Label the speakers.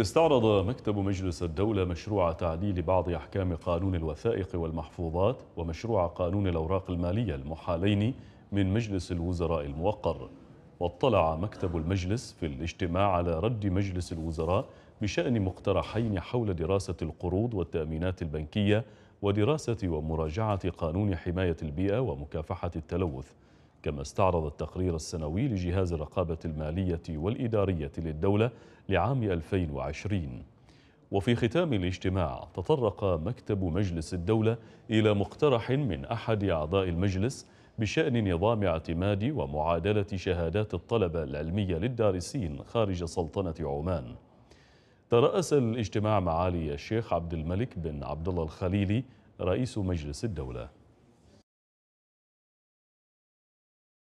Speaker 1: استعرض مكتب مجلس الدولة مشروع تعديل بعض أحكام قانون الوثائق والمحفوظات ومشروع قانون الأوراق المالية المحالين من مجلس الوزراء الموقر واطلع مكتب المجلس في الاجتماع على رد مجلس الوزراء بشأن مقترحين حول دراسة القروض والتأمينات البنكية ودراسة ومراجعة قانون حماية البيئة ومكافحة التلوث كما استعرض التقرير السنوي لجهاز الرقابة المالية والإدارية للدولة لعام 2020 وفي ختام الاجتماع تطرق مكتب مجلس الدولة إلى مقترح من أحد أعضاء المجلس بشأن نظام اعتماد ومعادلة شهادات الطلبة العلمية للدارسين خارج سلطنة عمان ترأس الاجتماع معالي الشيخ عبد الملك بن عبد الله الخليلي رئيس مجلس الدوله